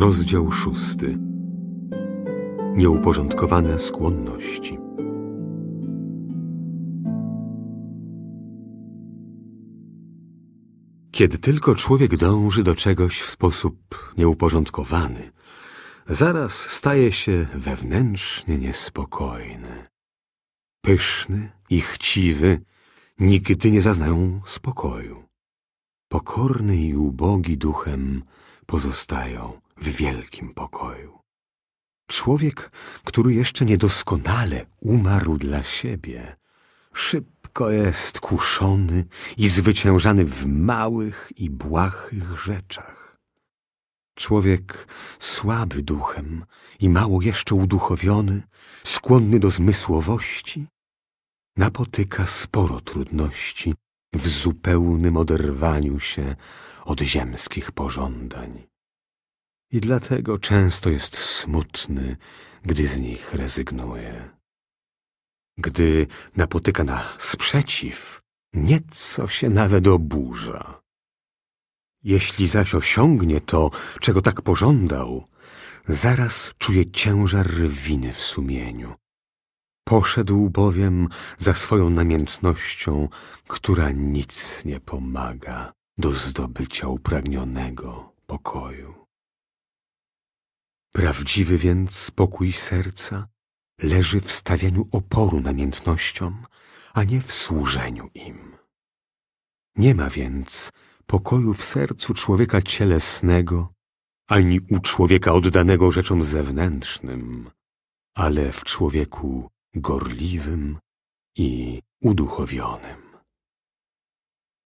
Rozdział szósty. Nieuporządkowane skłonności. Kiedy tylko człowiek dąży do czegoś w sposób nieuporządkowany, zaraz staje się wewnętrznie niespokojny. Pyszny i chciwy nigdy nie zaznają spokoju. Pokorny i ubogi duchem pozostają w wielkim pokoju. Człowiek, który jeszcze niedoskonale umarł dla siebie, szybko jest kuszony i zwyciężany w małych i błahych rzeczach. Człowiek słaby duchem i mało jeszcze uduchowiony, skłonny do zmysłowości, napotyka sporo trudności w zupełnym oderwaniu się od ziemskich pożądań i dlatego często jest smutny, gdy z nich rezygnuje. Gdy napotyka na sprzeciw, nieco się nawet oburza. Jeśli zaś osiągnie to, czego tak pożądał, zaraz czuje ciężar winy w sumieniu. Poszedł bowiem za swoją namiętnością, która nic nie pomaga do zdobycia upragnionego pokoju. Prawdziwy więc spokój serca leży w stawianiu oporu namiętnościom, a nie w służeniu im. Nie ma więc pokoju w sercu człowieka cielesnego, ani u człowieka oddanego rzeczom zewnętrznym, ale w człowieku gorliwym i uduchowionym.